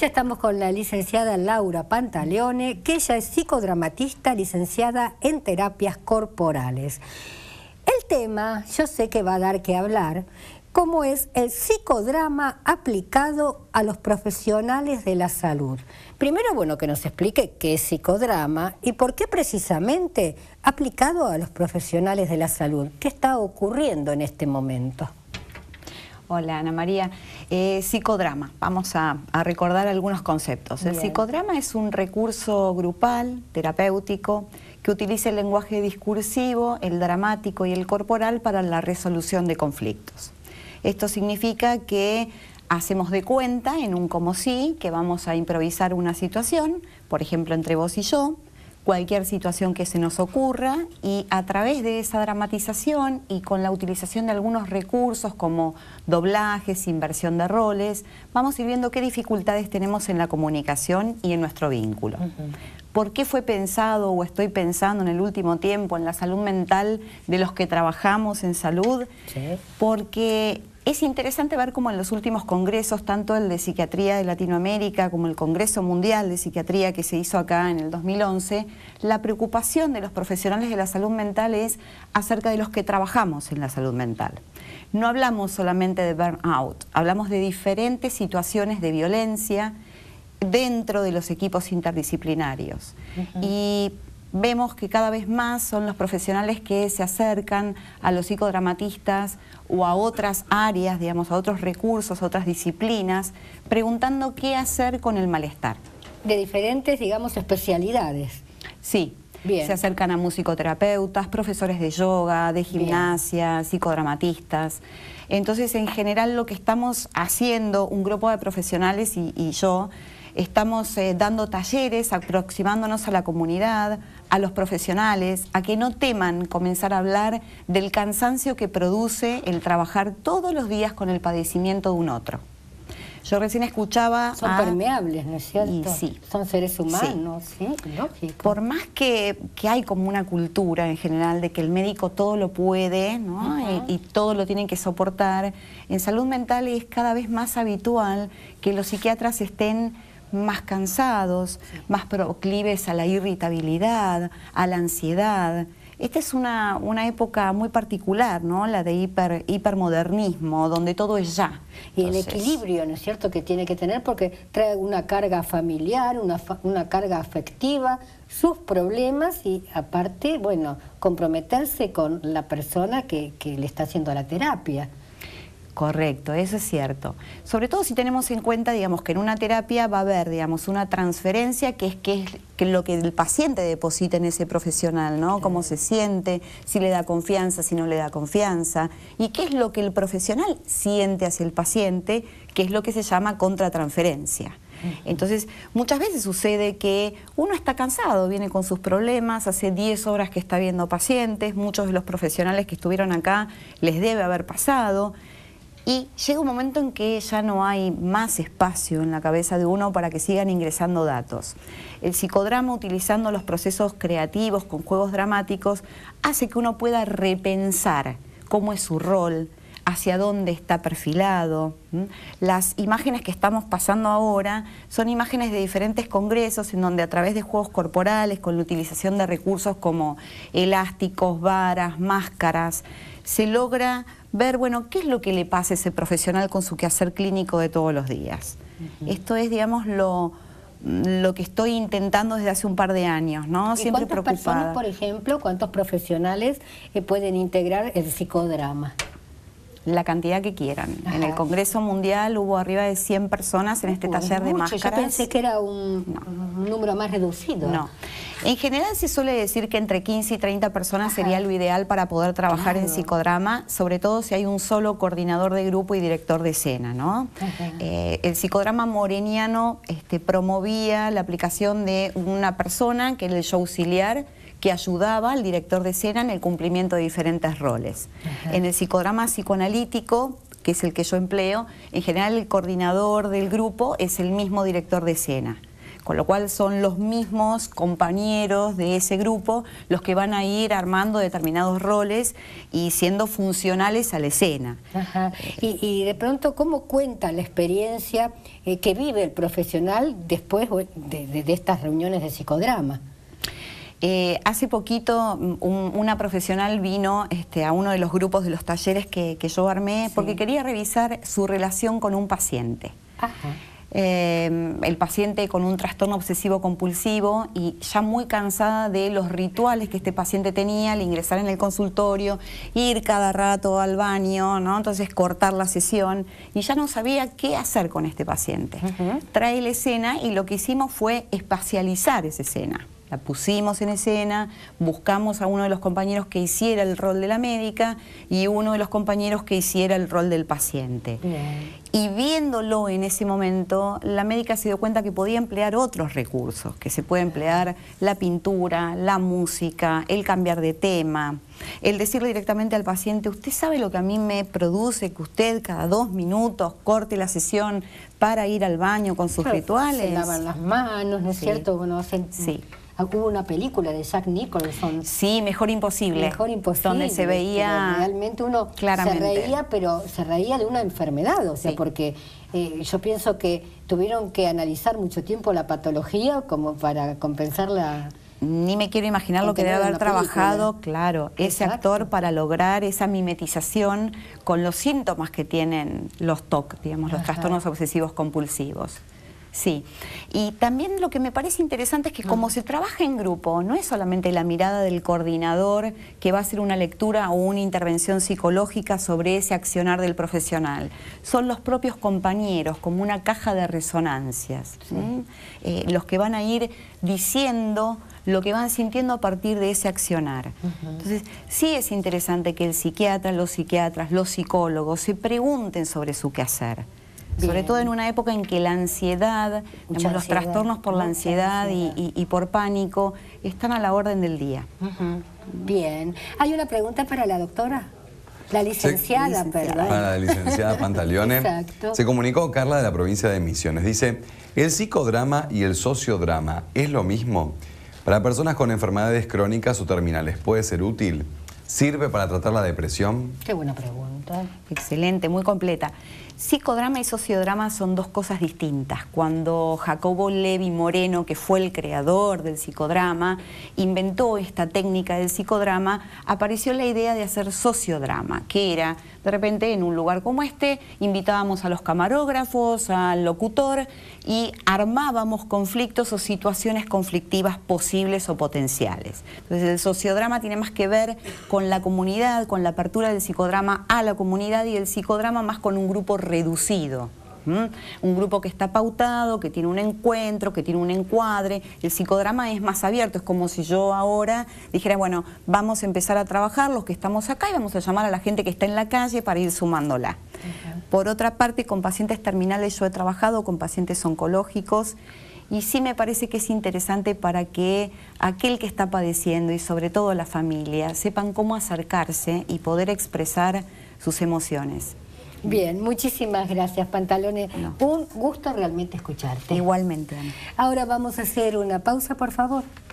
Ya estamos con la licenciada Laura Pantaleone, que ella es psicodramatista licenciada en terapias corporales. El tema, yo sé que va a dar que hablar, cómo es el psicodrama aplicado a los profesionales de la salud. Primero, bueno, que nos explique qué es psicodrama y por qué precisamente aplicado a los profesionales de la salud. ¿Qué está ocurriendo en este momento? Hola Ana María. Eh, psicodrama, vamos a, recordar algunos conceptos. El psicodrama es un recurso grupal, terapéutico, que utiliza el lenguaje discursivo, el dramático y el corporal para la resolución de conflictos. Esto significa que hacemos de cuenta en un como si, que vamos a improvisar una situación, por ejemplo entre vos y yo, cualquier situación que se nos ocurra y a través de esa dramatización y con la utilización de algunos recursos como doblajes, inversión de roles, vamos a ir viendo qué dificultades tenemos en la comunicación y en nuestro vínculo. ¿Por qué fue pensado o estoy pensando en el último tiempo en la salud mental de los que trabajamos en salud? Porque es interesante ver cómo en los últimos congresos, tanto el de psiquiatría de Latinoamérica como el Congreso Mundial de Psiquiatría que se hizo acá en el 2011, la preocupación de los profesionales de la salud mental es acerca de los que trabajamos en la salud mental. No hablamos solamente de burnout, hablamos de diferentes situaciones de violencia dentro de los equipos interdisciplinarios. Y vemos que cada vez más son los profesionales que se acercan a los psicodramatistas o a otras áreas, digamos, a otros recursos, a otras disciplinas, preguntando qué hacer con el malestar. De diferentes, digamos, especialidades. Sí. Bien. Se acercan a musicoterapeutas, profesores de yoga, de gimnasia, psicodramatistas. Entonces, en general, lo que estamos haciendo, un grupo de profesionales y, yo, estamos eh, dando talleres, aproximándonos a la comunidad, a los profesionales a que no teman comenzar a hablar del cansancio que produce el trabajar todos los días con el padecimiento de un otro. Yo recién escuchaba... Son permeables, ¿no es cierto? sí. Son seres humanos, sí, lógico. Por más que, que, hay como una cultura en general de que el médico todo lo puede ¿no? y, eh, y, todo lo tienen que soportar, en salud mental es cada vez más habitual que los psiquiatras estén más cansados, más proclives a la irritabilidad, a la ansiedad. Esta es una, época muy particular, ¿no? La de hiper, hipermodernismo, donde todo es ya. Y el equilibrio, ¿no es cierto?, que tiene que tener porque trae una carga familiar, una, carga afectiva, sus problemas y aparte, bueno, comprometerse con la persona que le está haciendo la terapia. Correcto, eso es cierto. Sobre todo si tenemos en cuenta, digamos, que en una terapia va a haber, digamos, una transferencia que es, que es lo que el paciente deposita en ese profesional, ¿no? Cómo se siente, si le da confianza, si no le da confianza, y qué es lo que el profesional siente hacia el paciente, que es lo que se llama contratransferencia. Entonces, muchas veces sucede que uno está cansado, viene con sus problemas, hace 10 horas que está viendo pacientes, muchos de los profesionales que estuvieron acá les debe haber pasado, y llega un momento en que ya no hay más espacio en la cabeza de uno para que sigan ingresando datos. El psicodrama utilizando los procesos creativos con juegos dramáticos hace que uno pueda repensar cómo es su rol, hacia dónde está perfilado. Las imágenes que estamos pasando ahora son imágenes de diferentes congresos en donde a través de juegos corporales, con la utilización de recursos como elásticos, varas, máscaras, se logra ver, bueno, qué es lo que le pasa a ese profesional con su quehacer clínico de todos los días. Esto es, digamos, mm, lo, que estoy intentando desde hace un par de años, ¿no? Siempre ¿cuántas personas, por ejemplo, cuántos profesionales eh, pueden integrar el psicodrama? la cantidad que quieran. En el Congreso Mundial hubo arriba de 100 personas en este taller de máscaras. Yo pensé que era un, número más reducido. No. En general se suele decir que entre 15 y 30 personas sería lo ideal para poder trabajar en psicodrama, sobre todo si hay un solo coordinador de grupo y director de escena. ¿no? Eh, el psicodrama moreniano este, promovía la aplicación de una persona, que es el auxiliar, que ayudaba al director de escena en el cumplimiento de diferentes roles. En el psicodrama psicoanalítico, que es el que yo empleo, en general el coordinador del grupo es el mismo director de escena con lo cual son los mismos compañeros de ese grupo los que van a ir armando determinados roles y siendo funcionales a la escena. Y, de pronto, ¿cómo cuenta la experiencia eh, que vive el profesional después de estas reuniones de psicodrama? Eh, hace poquito mm, una profesional vino este, a uno de los grupos de los talleres que, yo armé porque quería revisar su relación con un paciente. Eh, el paciente con un trastorno obsesivo compulsivo y ya muy cansada de los rituales que este paciente tenía al ingresar en el consultorio, ir cada rato al baño, ¿no? entonces cortar la sesión y ya no sabía qué hacer con este paciente. Trae la escena y lo que hicimos fue espacializar esa escena la pusimos en escena, buscamos a uno de los compañeros que hiciera el rol de la médica y uno de los compañeros que hiciera el rol del paciente. Y viéndolo en ese momento, la médica se dio cuenta que podía emplear otros recursos, que se puede emplear la pintura, la música, el cambiar de tema, el decirle directamente al paciente, usted sabe lo que a mí me produce que usted cada dos minutos corte la sesión para ir al baño con sus rituales. Se lavan las manos, ¿no es cierto? Bueno, Sí. Ah, hubo una película de Jack Nicholson. Sí, Mejor Imposible. Mejor Imposible. Donde se veía... Realmente uno se reía, pero se reía de una enfermedad, o sea, porque eh, yo pienso que tuvieron que analizar mucho tiempo la patología como para compensar la ni me quiero imaginar lo que debe haber trabajado, claro, ese actor para lograr esa mimetización con los síntomas que tienen los TOC, digamos, los trastornos obsesivos compulsivos. Sí, y también lo que me parece interesante es que como se trabaja en grupo, no es solamente la mirada del coordinador que va a hacer una lectura o una intervención psicológica sobre ese accionar del profesional, son los propios compañeros como una caja de resonancias, eh, los que van a ir diciendo lo que van sintiendo a partir de ese accionar. Entonces, sí es interesante que el psiquiatra, los psiquiatras, los psicólogos se pregunten sobre su quehacer. Sobre todo en una época en que la ansiedad, muchos los trastornos por la ansiedad, Y, por pánico están a la orden del día. Bien. ¿Hay una pregunta para la doctora? La licenciada, ¿verdad? Para la licenciada Pantaleone. Exacto. Se comunicó Carla de la provincia de Misiones. Dice, ¿el psicodrama y el sociodrama es lo mismo? Para personas con enfermedades crónicas o terminales, ¿puede ser útil? ¿Sirve para tratar la depresión? Qué buena pregunta. Excelente, muy completa. Psicodrama y sociodrama son dos cosas distintas. Cuando Jacobo Levi Moreno, que fue el creador del psicodrama, inventó esta técnica del psicodrama, apareció la idea de hacer sociodrama, que era, de repente, en un lugar como este, invitábamos a los camarógrafos, al locutor, y armábamos conflictos o situaciones conflictivas posibles o potenciales. Entonces, el sociodrama tiene más que ver con la comunidad, con la apertura del psicodrama a la comunidad y el psicodrama más con un grupo reducido. Un grupo que está pautado, que tiene un encuentro, que tiene un encuadre. El psicodrama es más abierto, es como si yo ahora dijera, bueno, vamos a empezar a trabajar los que estamos acá y vamos a llamar a la gente que está en la calle para ir sumándola. Por otra parte, con pacientes terminales yo he trabajado, con pacientes oncológicos, y sí me parece que es interesante para que aquel que está padeciendo y sobre todo la familia sepan cómo acercarse y poder expresar sus emociones. Bien, muchísimas gracias, Pantalones. Un gusto realmente escucharte. Igualmente. Ahora vamos a hacer una pausa, por favor.